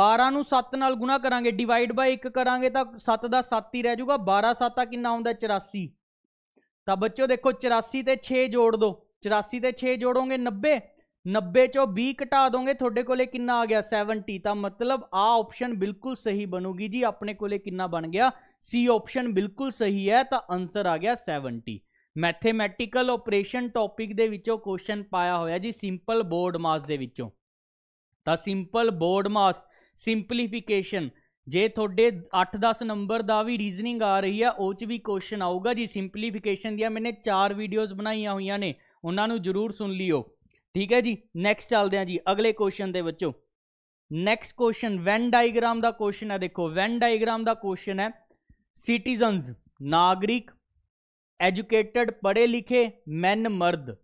12 ਨੂੰ 7 ਨਾਲ ਗੁਣਾ ਕਰਾਂਗੇ ਡਿਵਾਈਡ ਬਾਈ 1 ਕਰਾਂਗੇ ਤਾਂ 7 ਦਾ 7 ਹੀ ਰਹਿ ਜਾਊਗਾ 12 7 ਆ ਕਿੰਨਾ ਹੁੰਦਾ 84 ਤਾਂ ਬੱਚੋ ਦੇਖੋ 84 ਤੇ 6 ਜੋੜ ਦੋ 84 ਤੇ 6 ਜੋੜੋਗੇ 90 90 ਚੋਂ 20 ਘਟਾ ਦੋਗੇ ਤੁਹਾਡੇ ਕੋਲੇ ਕਿੰਨਾ ਆ ਗਿਆ 70 ਤਾਂ ਮਤਲਬ ਆ ਆਪਸ਼ਨ ਬਿਲਕੁਲ ਸਹੀ ਬਣੂਗੀ ਜੀ ਆਪਣੇ ਕੋਲੇ ਕਿੰਨਾ ਬਣ ਗਿਆ ਸੀ ਆਪਸ਼ਨ ਬਿਲਕੁਲ ਸਹੀ ਹੈ ਤਾਂ ਆਨਸਰ ਆ ਗਿਆ 70 ਮੈਥਮੈਟਿਕਲ ਆਪਰੇਸ਼ਨ ਟੌਪਿਕ ਦੇ ਵਿੱਚੋਂ ਕੁਐਸਚਨ ਪਾਇਆ ਹੋਇਆ ਜੀ ਸਿੰਪਲ ਬੋਰਡ ਮਾਸ ਦੇ ਵਿੱਚੋਂ ਤਾਂ ਸਿੰਪਲ ਬੋਰਡ ਮਾਸ ਸਿੰਪਲੀਫਿਕੇਸ਼ਨ ਜੇ ਤੁਹਾਡੇ 8-10 ਨੰਬਰ ਦਾ ਵੀ ਰੀਜ਼ਨਿੰਗ ਆ ਰਹੀ ਆ ਉਹ ਚ ਵੀ ਕੁਐਸਚਨ ਆਊਗਾ ਜੀ ਸਿੰਪਲੀਫਿਕੇਸ਼ਨ ਦੀਆਂ ਮੈਨੇ 4 ਵੀਡੀਓਜ਼ ਬਣਾਈਆਂ ਹੋਈਆਂ ਨੇ ਉਹਨਾਂ ਨੂੰ ਜਰੂਰ ਸੁਣ ਲਿਓ ਠੀਕ ਹੈ ਜੀ ਨੈਕਸਟ ਚੱਲਦੇ ਆ ਜੀ ਅਗਲੇ ਕੁਐਸਚਨ ਦੇ ਵਿੱਚੋਂ ਨੈਕਸਟ ਕੁਐਸਚਨ ਵੈਨ ਡਾਇਗ੍ਰਾਮ ਦਾ ਕੁਐਸਚਨ ਹੈ ਦੇਖੋ ਵੈਨ ਡਾਇਗ੍ਰਾਮ ਦਾ ਕੁਐਸਚਨ ਹੈ ਸਿਟੀਜ਼ਨਸ ਨਾਗਰਿਕ ਐਜੂਕੇਟਡ ਪੜ੍ਹੇ ਲਿਖੇ ਮੈਨ ਮਰਦ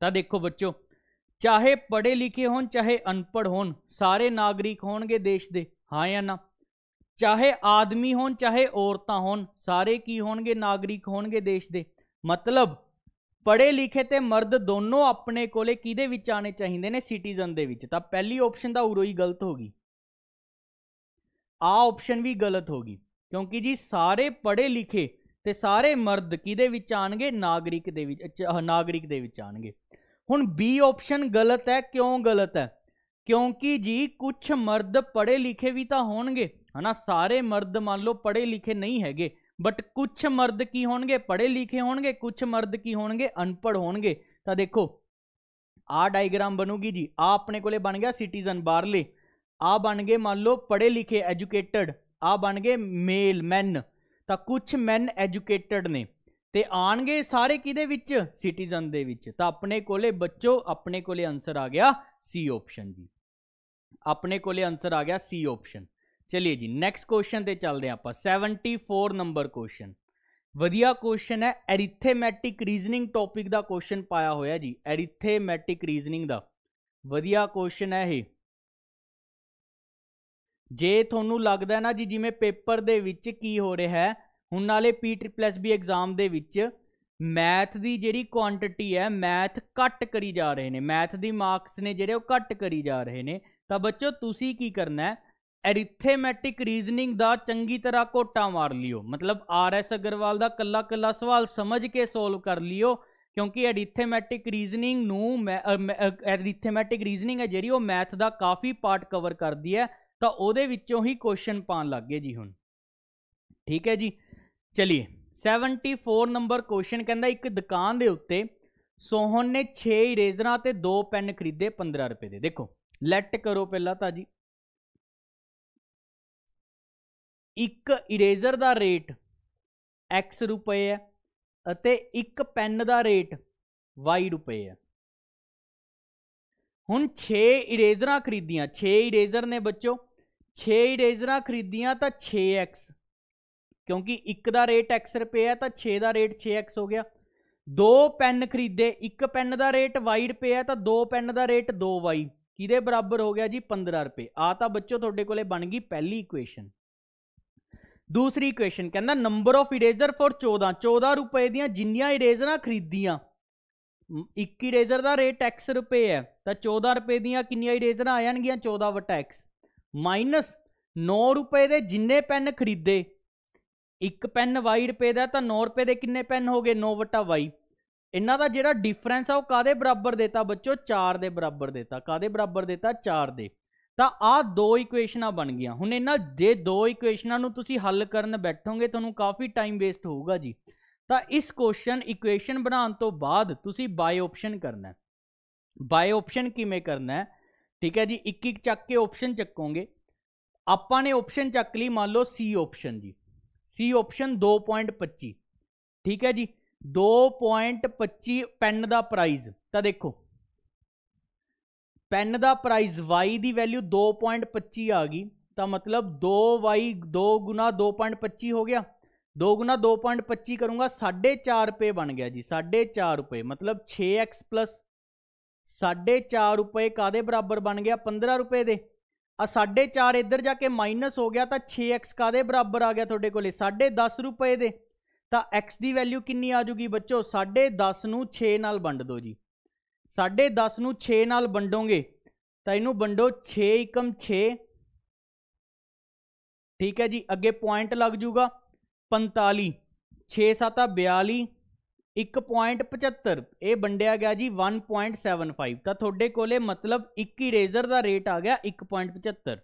ਤਾਂ ਦੇਖੋ ਬੱਚੋ ਚਾਹੇ ਪੜ੍ਹੇ ਲਿਖੇ ਹੋਣ ਚਾਹੇ ਅਨਪੜ੍ਹ ਹੋਣ ਸਾਰੇ ਨਾਗਰਿਕ ਹੋਣਗੇ ਦੇਸ਼ ਦੇ ਹਾਂ ਜਾਂ ਨਾ ਚਾਹੇ ਆਦਮੀ ਹੋਣ ਚਾਹੇ ਔਰਤਾਂ ਹੋਣ ਸਾਰੇ ਕੀ ਹੋਣਗੇ ਨਾਗਰਿਕ ਹੋਣਗੇ ਦੇਸ਼ ਦੇ ਮਤਲਬ ਪੜ੍ਹੇ ਲਿਖੇ ਤੇ ਮਰਦ ਦੋਨੋਂ ਆਪਣੇ ਕੋਲੇ ਕਿਹਦੇ ਵਿੱਚ ਆਣੇ ਚਾਹੀਦੇ ਨੇ ਸਿਟੀਜ਼ਨ ਦੇ ਵਿੱਚ ਤਾਂ ਪਹਿਲੀ ਆਪਸ਼ਨ ਦਾ ਉਰੋ ਹੀ ਗਲਤ ਹੋ ਗਈ ਆ ਆਪਸ਼ਨ ਵੀ ਗਲਤ ਹੋ ਗਈ ਕਿਉਂਕਿ ਜੀ ਸਾਰੇ ਪੜ੍ਹੇ ਲਿਖੇ ਤੇ ਸਾਰੇ ਮਰਦ ਕਿਦੇ ਵਿੱਚ ਆਣਗੇ ਨਾਗਰਿਕ ਦੇ ਵਿੱਚ ਨਾਗਰਿਕ ਦੇ ਵਿੱਚ ਆਣਗੇ ਹੁਣ ਬੀ ਆਪਸ਼ਨ ਗਲਤ ਹੈ ਕਿਉਂ ਗਲਤ ਹੈ ਕਿਉਂਕਿ ਜੀ ਕੁਝ ਮਰਦ ਪੜ੍ਹੇ ਲਿਖੇ ਵੀ ਤਾਂ ਹੋਣਗੇ ਹਨਾ ਸਾਰੇ ਮਰਦ ਮੰਨ ਲਓ ਪੜ੍ਹੇ ਲਿਖੇ ਨਹੀਂ ਹੈਗੇ ਬਟ ਕੁਝ ਮਰਦ ਕੀ ਹੋਣਗੇ ਪੜ੍ਹੇ ਲਿਖੇ ਹੋਣਗੇ ਕੁਝ ਮਰਦ ਕੀ ਹੋਣਗੇ ਅਨਪੜ੍ਹ ਹੋਣਗੇ ਤਾਂ ਦੇਖੋ ਆ ਡਾਇਗਰਾਮ ਬਣੂਗੀ ਜੀ ਆ ਆਪਣੇ ਕੋਲੇ ਬਣ ਗਿਆ ਸਿਟੀਜ਼ਨ ਬਾਹਰਲੇ ਆ ਬਣ ਗਏ ਮੰਨ ਲਓ ਪੜ੍ਹੇ ਲਿਖੇ ਐਜੂਕੇਟਿਡ ਆ ਬਣ ਗਏ ਮੇਲ ਮੈਨ ਤਾਂ ਕੁਝ ਮੈਨ educated ਨੇ ਤੇ ਆਣਗੇ ਸਾਰੇ ਕਿਦੇ ਵਿੱਚ ਸਿਟੀਜ਼ਨ ਦੇ ਵਿੱਚ ਤਾਂ ਆਪਣੇ ਕੋਲੇ ਬੱਚੋ ਆਪਣੇ ਕੋਲੇ ਆਨਸਰ ਆ ਗਿਆ ਸੀ ਆਪਸ਼ਨ ਜੀ ਆਪਣੇ ਕੋਲੇ ਆਨਸਰ ਆ ਗਿਆ ਸੀ ਆਪਸ਼ਨ ਚਲਿਏ ਜੀ ਨੈਕਸਟ ਕੁਐਸਚਨ ਤੇ ਚੱਲਦੇ ਆਪਾਂ 74 ਨੰਬਰ ਕੁਐਸਚਨ ਵਧੀਆ ਕੁਐਸਚਨ ਹੈ ਅਰਿਥਮੈਟਿਕ ਰੀਜ਼ਨਿੰਗ ਟੌਪਿਕ ਦਾ ਕੁਐਸਚਨ ਪਾਇਆ ਹੋਇਆ ਜੀ ਅਰਿਥਮੈਟਿਕ ਰੀਜ਼ਨਿੰਗ ਦਾ ਵਧੀਆ ਕੁਐਸਚਨ ਹੈ ਇਹ ਜੇ ਤੁਹਾਨੂੰ ਲੱਗਦਾ ਨਾ ਜੀ ਜਿਵੇਂ ਪੇਪਰ ਦੇ ਵਿੱਚ ਕੀ ਹੋ ਰਿਹਾ ਹੈ ਹੁਣ ਨਾਲੇ ਪੀ ਟ੍ਰਿਪਲਸ ਬੀ ਐਗਜ਼ਾਮ ਦੇ ਵਿੱਚ ਮੈਥ ਦੀ ਜਿਹੜੀ ਕੁਆਂਟੀਟੀ ਹੈ ਮੈਥ ਕੱਟ ਕਰੀ ਜਾ ਰਹੇ ਨੇ ਮੈਥ ਦੀ ਮਾਰਕਸ ਨੇ ਜਿਹੜੇ ਉਹ ਕੱਟ ਕਰੀ ਜਾ ਰਹੇ ਨੇ ਤਾਂ ਬੱਚੋ ਤੁਸੀਂ ਕੀ ਕਰਨਾ ਹੈ ਅਰਿਥਮੈਟਿਕ ਰੀਜ਼ਨਿੰਗ ਦਾ ਚੰਗੀ ਤਰ੍ਹਾਂ ਕੋਟਾ ਮਾਰ ਲਿਓ ਮਤਲਬ ਆਰ ਐਸ ਅਗਰਵਾਲ ਦਾ ਕੱਲਾ ਕੱਲਾ ਸਵਾਲ ਸਮਝ ਕੇ ਸੋਲਵ ਕਰ ਲਿਓ ਕਿਉਂਕਿ ਅਰਿਥਮੈਟਿਕ ਰੀਜ਼ਨਿੰਗ ਨੂੰ ਅਰਿਥਮੈਟਿਕ ਰੀਜ਼ਨਿੰਗ ਹੈ ਜਿਹੜੀ ਉਹ ਮੈਥ ਦਾ ਕਾਫੀ ਪਾਰਟ ਕਵਰ ਕਰਦੀ ਹੈ ਤਾਂ ਉਹਦੇ ਵਿੱਚੋਂ ਹੀ ਕੁਐਸਚਨ ਪਾਣ ਲੱਗ ਗਏ ਜੀ ਹੁਣ ਠੀਕ ਹੈ ਜੀ ਚਲਿਏ 74 ਨੰਬਰ ਕੁਐਸਚਨ ਕਹਿੰਦਾ ਇੱਕ ਦੁਕਾਨ ਦੇ ਉੱਤੇ ਸੋਹਨ ਨੇ 6 ਇਰੇਜ਼ਰਾਂ ਤੇ 2 ਪੈਨ ਖਰੀਦੇ 15 ਰੁਪਏ ਦੇ ਦੇਖੋ ਲੈਟ ਕਰੋ ਪਹਿਲਾਂ ਤਾਂ ਜੀ ਇੱਕ ਇਰੇਜ਼ਰ ਦਾ ਰੇਟ x ਰੁਪਏ ਹੈ ਅਤੇ ਇੱਕ ਪੈਨ ਦਾ ਰੇਟ y ਰੁਪਏ ਹੈ ਹੁਣ 6 ਇਰੇਜ਼ਰਾਂ ਖਰੀਦੀਆਂ 6 ਇਰੇਜ਼ਰ ਨੇ ਬੱਚੋ 6 ਇਰੇਜ਼ਰਾਂ ਖਰੀਦੀਆਂ ਤਾਂ 6x ਕਿਉਂਕਿ ਇੱਕ ਦਾ ਰੇਟ x ਰੁਪਏ ਹੈ ਤਾਂ 6 ਦਾ ਰੇਟ 6x ਹੋ ਗਿਆ ਦੋ ਪੈਨ ਖਰੀਦੇ ਇੱਕ ਪੈਨ ਦਾ ਰੇਟ y ਰੁਪਏ ਹੈ ਤਾਂ ਦੋ ਪੈਨ ਦਾ ਰੇਟ 2y ਕਿਹਦੇ ਬਰਾਬਰ ਹੋ ਗਿਆ ਜੀ 15 ਰੁਪਏ ਆ ਤਾਂ ਬੱਚੋ ਤੁਹਾਡੇ ਕੋਲੇ ਬਣ ਗਈ ਪਹਿਲੀ ਇਕੁਏਸ਼ਨ ਦੂਸਰੀ ਇਕੁਏਸ਼ਨ ਕਹਿੰਦਾ ਨੰਬਰ ਆਫ ਇਰੇਜ਼ਰ ਫॉर 14 14 ਰੁਪਏ ਦੀਆਂ ਜਿੰਨੀਆਂ ਇਰੇਜ਼ਰਾਂ ਖਰੀਦੀਆਂ ਇੱਕ ਇਰੇਜ਼ਰ ਦਾ ਰੇਟ x ਰੁਪਏ ਹੈ ਤਾਂ 14 ਰੁਪਏ ਦੀਆਂ ਕਿੰਨੀਆਂ ਇਰੇਜ਼ਰਾਂ ਆ ਜਾਣਗੀਆਂ 14 ਵਟਾ x ਮਾਈਨਸ 9 ਰੁਪਏ ਦੇ ਜਿੰਨੇ ਪੈਨ ਖਰੀਦੇ ਇੱਕ ਪੈਨ y ਰੁਪਏ ਦਾ ਤਾਂ 9 ਰੁਪਏ ਦੇ ਕਿੰਨੇ ਪੈਨ ਹੋ ਗਏ 9 y ਇਹਨਾਂ ਦਾ ਜਿਹੜਾ ਡਿਫਰੈਂਸ ਆ ਉਹ ਕਾਦੇ ਬਰਾਬਰ ਦੇਤਾ ਬੱਚੋ 4 ਦੇ ਬਰਾਬਰ ਦੇਤਾ ਕਾਦੇ ਬਰਾਬਰ ਦੇਤਾ 4 ਦੇ ਤਾਂ ਆ ਦੋ ਇਕੁਏਸ਼ਨਾਂ ਬਣ ਗਈਆਂ ਹੁਣ ਇਹਨਾਂ ਜੇ ਦੋ ਇਕੁਏਸ਼ਨਾਂ ਨੂੰ ਤੁਸੀਂ ਹੱਲ ਕਰਨ ਬੈਠੋਗੇ ਤੁਹਾਨੂੰ ਕਾਫੀ ਟਾਈਮ ਵੇਸਟ ਹੋਊਗਾ ਜੀ ਤਾਂ ਇਸ ਕੁਐਸਚਨ ਇਕੁਏਸ਼ਨ ਬਣਾਉਣ ਤੋਂ ਬਾਅਦ ਤੁਸੀਂ ਬਾਈ ਆਪਸ਼ਨ ਕਰਨਾ ਹੈ ਬਾਈ ਆਪਸ਼ਨ ਕਿਵੇਂ ਕਰਨਾ ਹੈ ਠੀਕ ਹੈ ਜੀ ਇੱਕ ਇੱਕ ਚੱਕ ਕੇ ਆਪਸ਼ਨ ਚੱਕੋਗੇ ਆਪਾਂ ਨੇ ਆਪਸ਼ਨ ਚੱਕ ਲਈ ਮੰਨ ਲਓ ਸੀ ਆਪਸ਼ਨ ਜੀ ਸੀ ਆਪਸ਼ਨ 2.25 ਠੀਕ ਹੈ ਜੀ 2.25 ਪੈਨ ਦਾ ਪ੍ਰਾਈਸ ਤਾਂ ਦੇਖੋ ਪੈਨ ਦਾ ਪ੍ਰਾਈਸ y ਦੀ ਵੈਲਿਊ 2.25 ਆ ਗਈ ਤਾਂ ਮਤਲਬ 2y 2 ਗੁਣਾ 2.25 ਹੋ ਗਿਆ 2 ਗੁਣਾ 2.25 ਕਰੂੰਗਾ 4.5 ਰੁਪਏ ਬਣ ਗਿਆ ਜੀ 4.5 ਰੁਪਏ ਮਤਲਬ 6x 4 ਰੁਪਏ ਕਾਦੇ ਬਰਾਬਰ ਬਣ ਗਿਆ 15 ਰੁਪਏ ਦੇ ਆ 4.5 ਇੱਧਰ ਜਾ ਕੇ ਮਾਈਨਸ ਹੋ ਗਿਆ ਤਾਂ 6x ਕਾਦੇ ਬਰਾਬਰ ਆ ਗਿਆ ਤੁਹਾਡੇ ਕੋਲੇ 10.5 ਰੁਪਏ ਦੇ ਤਾਂ x ਦੀ ਵੈਲਿਊ ਕਿੰਨੀ ਆ ਜੂਗੀ ਬੱਚੋ 10.5 ਨੂੰ 6 ਨਾਲ ਵੰਡ ਦਿਓ ਜੀ 10.5 ਨੂੰ 6 ਨਾਲ ਵੰਡੋਗੇ ਤਾਂ ਇਹਨੂੰ ਵੰਡੋ 6 ਇਕਮ 6 ਠੀਕ ਹੈ ਜੀ ਅੱਗੇ ਪੁਆਇੰਟ ਲੱਗ ਜੂਗਾ 45 6 7 42 1.75 ਇਹ ਵੰਡਿਆ ਗਿਆ ਜੀ 1.75 ਤਾਂ ਤੁਹਾਡੇ ਕੋਲੇ ਮਤਲਬ ਇੱਕ ਇਰੇਜ਼ਰ ਦਾ ਰੇਟ ਆ ਗਿਆ 1.75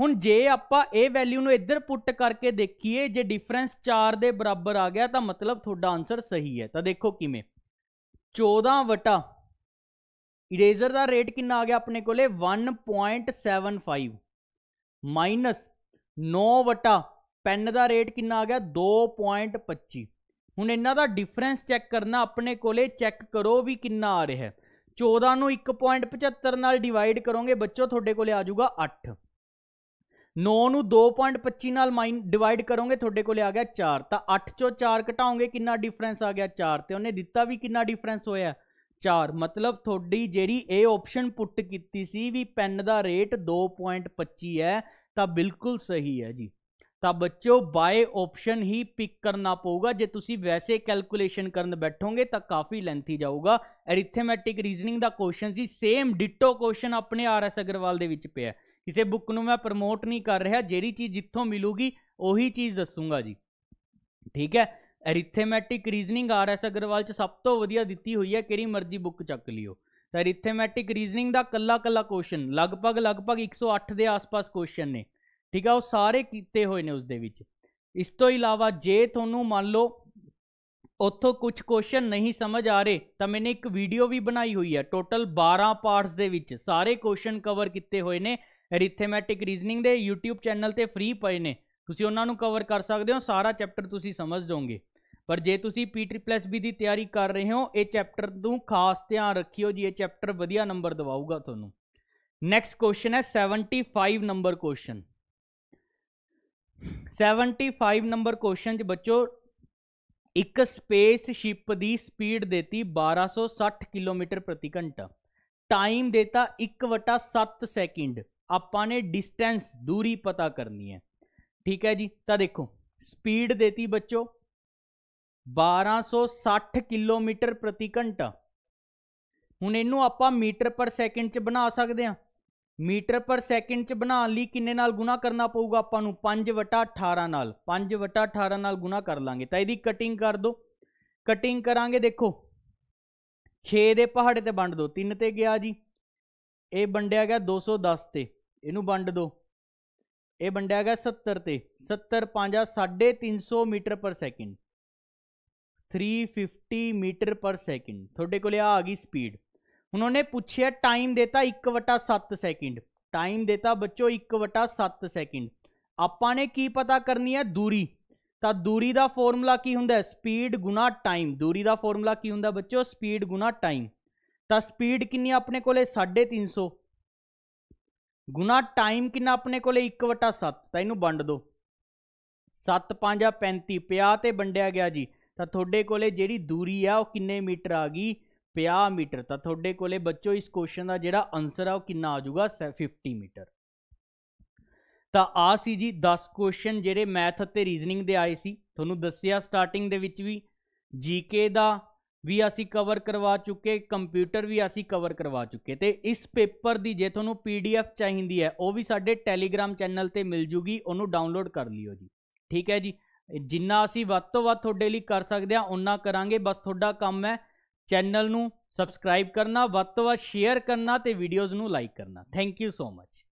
ਹੁਣ ਜੇ ਆਪਾਂ ਇਹ ਵੈਲਿਊ ਨੂੰ ਇੱਧਰ ਪੁੱਟ ਕਰਕੇ ਦੇਖੀਏ ਜੇ ਡਿਫਰੈਂਸ 4 ਦੇ ਬਰਾਬਰ ਆ ਗਿਆ ਤਾਂ ਮਤਲਬ ਤੁਹਾਡਾ ਆਨਸਰ ਸਹੀ ਹੈ ਤਾਂ ਦੇਖੋ ਕਿਵੇਂ 14 ਵਟਾ ਇਰੇਜ਼ਰ ਦਾ ਰੇਟ ਕਿੰਨਾ ਆ ਗਿਆ ਆਪਣੇ ਕੋਲੇ 1.75 ਮਾਈਨਸ 9 ਵਟਾ ਪੈਨ ਦਾ ਰੇਟ ਕਿੰਨਾ ਆ ਗਿਆ 2.25 ਹੁਣ ਇਹਨਾਂ ਦਾ ਡਿਫਰੈਂਸ ਚੈੱਕ ਕਰਨਾ ਆਪਣੇ ਕੋਲੇ ਚੈੱਕ ਕਰੋ ਵੀ ਕਿੰਨਾ ਆ ਰਿਹਾ ਹੈ 14 ਨੂੰ 1.75 ਨਾਲ ਡਿਵਾਈਡ ਕਰੋਗੇ ਬੱਚੋ ਤੁਹਾਡੇ ਕੋਲੇ ਆ ਜਾਊਗਾ 8 9 ਨੂੰ 2.25 ਨਾਲ ਡਿਵਾਈਡ ਕਰੋਗੇ ਤੁਹਾਡੇ ਕੋਲੇ ਆ ਗਿਆ 4 ਤਾਂ 8 ਚੋਂ 4 ਘਟਾਓਗੇ ਕਿੰਨਾ ਡਿਫਰੈਂਸ ਆ ਗਿਆ 4 ਤੇ ਉਹਨੇ ਦਿੱਤਾ ਵੀ ਕਿੰਨਾ ਡਿਫਰੈਂਸ ਹੋਇਆ 4 ਮਤਲਬ ਤੁਹਾਡੀ ਜਿਹੜੀ ਇਹ ਆਪਸ਼ਨ ਪੁੱਟ ਕੀਤੀ ਸੀ ਵੀ ਪੈਨ ਦਾ ਰੇਟ 2.25 ਹੈ ਤਾਂ ਬਿਲਕੁਲ ਸਹੀ ਹੈ ਜੀ ਤਾਂ ਬੱਚਿਓ ਬਾਏ ਆਪਸ਼ਨ ਹੀ ਪਿਕ ਕਰਨਾ ਪਊਗਾ ਜੇ ਤੁਸੀਂ ਵੈਸੇ ਕੈਲਕੂਲੇਸ਼ਨ ਕਰਨ ਬੈਠੋਗੇ ਤਾਂ ਕਾਫੀ ਲੈਂਥੀ ਜਾਊਗਾ ਅਰਿਥਮੈਟਿਕ ਰੀਜ਼ਨਿੰਗ ਦਾ ਕੁਐਸਚਨ ਸੀ ਸੇਮ ਡਿਟੋ ਕੁਐਸਚਨ ਆਪਣੇ ਆਰ ਐਸ ਅਗਰਵਾਲ ਦੇ ਵਿੱਚ ਪਿਆ ਕਿਸੇ ਬੁੱਕ ਨੂੰ ਮੈਂ ਪ੍ਰਮੋਟ ਨਹੀਂ ਕਰ ਰਿਹਾ ਜਿਹੜੀ ਚੀਜ਼ ਜਿੱਥੋਂ ਮਿਲੂਗੀ ਉਹੀ ਚੀਜ਼ ਦੱਸੂਗਾ ਜੀ ਠੀਕ ਹੈ arithmetic reasoning R S Agarwal ਚ ਸਭ ਤੋਂ ਵਧੀਆ ਦਿੱਤੀ ਹੋਈ ਹੈ ਕਿਹੜੀ ਮਰਜ਼ੀ ਬੁੱਕ ਚੱਕ ਲਿਓ ਤਾਂ ਅਰਿਥਮੈਟਿਕ ਰੀਜ਼ਨਿੰਗ ਦਾ ਕੱਲਾ ਕੱਲਾ ਕੁਐਸਚਨ ਲਗਭਗ ਲਗਭਗ 108 ਦੇ ਆਸ-ਪਾਸ ਕੁਐਸਚਨ ਨੇ ਠੀਕ ਆ ਉਹ ਸਾਰੇ ਕੀਤੇ ਹੋਏ ਨੇ ਉਸ ਦੇ ਵਿੱਚ ਇਸ ਤੋਂ ਇਲਾਵਾ ਜੇ ਤੁਹਾਨੂੰ ਮੰਨ ਲਓ ਉੱਥੋਂ ਕੁਝ ਕੁਐਸਚਨ ਨਹੀਂ ਸਮਝ ਆ ਰਹੇ ਤਾਂ ਮੈਨੇ ਇੱਕ ਵੀਡੀਓ ਵੀ ਬਣਾਈ ਹੋਈ ਹੈ ਟੋਟਲ 12 ਪਾਰਟਸ ਦੇ ਵਿੱਚ ਸਾਰੇ ਕੁਐਸਚਨ ਕਵਰ ਕੀਤੇ ਹੋਏ ਨੇ ਅਰਿਥਮੈਟਿਕ ਰੀਜ਼ਨਿੰਗ ਦੇ YouTube ਚੈਨਲ ਤੇ ਫ੍ਰੀ ਪਏ ਨੇ ਤੁਸੀਂ ਉਹਨਾਂ ਨੂੰ ਕਵਰ ਕਰ ਸਕਦੇ ਹੋ ਸਾਰਾ ਚੈਪਟਰ ਤੁਸੀਂ ਸਮਝ ਜਾਓਗੇ ਪਰ ਜੇ ਤੁਸੀਂ P3+B ਦੀ ਤਿਆਰੀ ਕਰ ਰਹੇ ਹੋ ਇਹ ਚੈਪਟਰ ਨੂੰ ਖਾਸ ਧਿਆਨ ਰੱਖਿਓ ਜੀ ਇਹ ਚੈਪਟਰ ਵਧੀਆ ਨੰਬਰ ਦਿਵਾਊਗਾ ਤੁਹਾਨੂੰ ਨੈਕਸਟ ਕੁਐਸਚਨ ਹੈ 75 ਨੰਬਰ ਕੁਐਸਚਨ 75 ਨੰਬਰ ਕੁਐਸਚਨ 'ਚ ਬੱਚੋ ਇੱਕ ਸਪੇਸ ਸ਼ਿਪ ਦੀ ਸਪੀਡ ਦਿੱਤੀ 1260 ਕਿਲੋਮੀਟਰ ਪ੍ਰਤੀ ਘੰਟਾ ਟਾਈਮ ਦਿੱਤਾ 1/7 ਸੈਕਿੰਡ ਆਪਾਂ ਨੇ ਡਿਸਟੈਂਸ ਦੂਰੀ ਪਤਾ ਕਰਨੀ ਹੈ ਠੀਕ ਹੈ ਜੀ ਤਾਂ ਦੇਖੋ ਸਪੀਡ ਦਿੱਤੀ ਬੱਚੋ 1260 ਕਿਲੋਮੀਟਰ ਪ੍ਰਤੀ ਘੰਟਾ ਹੁਣ ਇਹਨੂੰ ਆਪਾਂ ਮੀਟਰ ਪਰ ਸੈਕਿੰਡ 'ਚ ਬਣਾ ਸਕਦੇ ਹਾਂ ਮੀਟਰ ਪਰ ਸੈਕਿੰਡ ਚ ਬਣਾਉਣ ਲਈ ਕਿੰਨੇ ਨਾਲ ਗੁਣਾ ਕਰਨਾ ਪਊਗਾ ਆਪਾਂ ਨੂੰ 5 ਵਟਾ 18 ਨਾਲ 5 ਵਟਾ 18 ਨਾਲ ਗੁਣਾ ਕਰ ਲਾਂਗੇ ਤਾਂ ਇਹਦੀ ਕਟਿੰਗ ਕਰ ਦੋ ਕਟਿੰਗ ਕਰਾਂਗੇ ਦੇਖੋ 6 ਦੇ ਪਹਾੜੇ ਤੇ ਵੰਡ ਦੋ 3 ਤੇ ਗਿਆ ਜੀ ਇਹ ਵੰਡਿਆ ਗਿਆ 210 ਤੇ ਇਹਨੂੰ ਵੰਡ ਦੋ ਇਹ ਵੰਡਿਆ ਗਿਆ 70 ਤੇ 70 50 350 ਮੀਟਰ ਪਰ ਸੈਕਿੰਡ 350 ਮੀਟਰ ਪਰ ਸੈਕਿੰਡ ਤੁਹਾਡੇ ਕੋਲੇ ਆ ਗਈ ਸਪੀਡ ਨੇ ਪੁੱਛਿਆ ਟਾਈਮ ਦਿੱਤਾ 1/7 ਸੈਕਿੰਡ ਟਾਈਮ ਦਿੱਤਾ ਬੱਚੋ 1/7 ਸੈਕਿੰਡ ਆਪਾਂ ਨੇ ਕੀ ਪਤਾ ਕਰਨੀ ਹੈ ਦੂਰੀ ਤਾਂ ਦੂਰੀ ਦਾ ਫਾਰਮੂਲਾ ਕੀ ਹੁੰਦਾ ਸਪੀਡ ਗੁਣਾ ਟਾਈਮ ਦੂਰੀ ਦਾ ਫਾਰਮੂਲਾ ਕੀ ਹੁੰਦਾ ਬੱਚੋ ਸਪੀਡ ਗੁਣਾ ਟਾਈਮ ਤਾਂ ਸਪੀਡ ਕਿੰਨੀ ਆਪਣੇ ਕੋਲੇ 350 ਗੁਣਾ ਟਾਈਮ ਕਿੰਨਾ ਆਪਣੇ ਕੋਲੇ 1/7 ਤਾਂ ਇਹਨੂੰ ਵੰਡ ਦਿਓ 7 5 35 50 ਤੇ ਵੰਡਿਆ ਗਿਆ ਜੀ ਤਾਂ ਤੁਹਾਡੇ ਕੋਲੇ ਜਿਹੜੀ ਦੂਰੀ ਆ ਉਹ ਕਿੰਨੇ ਮੀਟਰ ਆ ਗਈ 50 ਮੀਟਰ ਤਾਂ ਤੁਹਾਡੇ ਕੋਲੇ ਬੱਚੋ ਇਸ ਕੁਐਸਚਨ ਦਾ ਜਿਹੜਾ ਆਨਸਰ ਆ ਉਹ ਕਿੰਨਾ ਆ ਜਾਊਗਾ 50 ਮੀਟਰ ਤਾਂ ਆ ਸੀ ਜੀ 10 ਕੁਐਸਚਨ ਜਿਹੜੇ ਮੈਥ ਅਤੇ ਰੀਜ਼ਨਿੰਗ ਦੇ ਆਏ ਸੀ ਤੁਹਾਨੂੰ ਦੱਸਿਆ ਸਟਾਰਟਿੰਗ ਦੇ ਵਿੱਚ ਵੀ ਜੀਕੇ ਦਾ ਵੀ ਅਸੀਂ ਕਵਰ ਕਰਵਾ ਚੁੱਕੇ ਕੰਪਿਊਟਰ ਵੀ ਅਸੀਂ ਕਵਰ ਕਰਵਾ ਚੁੱਕੇ ਤੇ ਇਸ ਪੇਪਰ ਦੀ ਜੇ ਤੁਹਾਨੂੰ ਪੀਡੀਐਫ ਚਾਹੀਦੀ ਹੈ ਉਹ ਵੀ ਸਾਡੇ ਟੈਲੀਗ੍ਰam ਚੈਨਲ ਤੇ ਮਿਲ ਜੂਗੀ ਉਹਨੂੰ ਡਾਊਨਲੋਡ ਕਰ ਲਿਓ ਜੀ ਠੀਕ ਹੈ ਜੀ ਜਿੰਨਾ ਅਸੀਂ ਵੱਧ ਤੋਂ ਵੱਧ ਤੁਹਾਡੇ ਲਈ ਕਰ ਸਕਦੇ ਆ ਉਹਨਾਂ ਕਰਾਂਗੇ ਬਸ ਤੁਹਾਡਾ ਕੰਮ ਹੈ ਚੈਨਲ ਨੂੰ ਸਬਸਕ੍ਰਾਈਬ ਕਰਨਾ ਵੱਧ ਤੋਂ ਵੱਧ ਸ਼ੇਅਰ ਕਰਨਾ ਤੇ ਵੀਡੀਓਜ਼ ਨੂੰ ਲਾਈਕ ਕਰਨਾ ਥੈਂਕ ਯੂ ਸੋ ਮਚ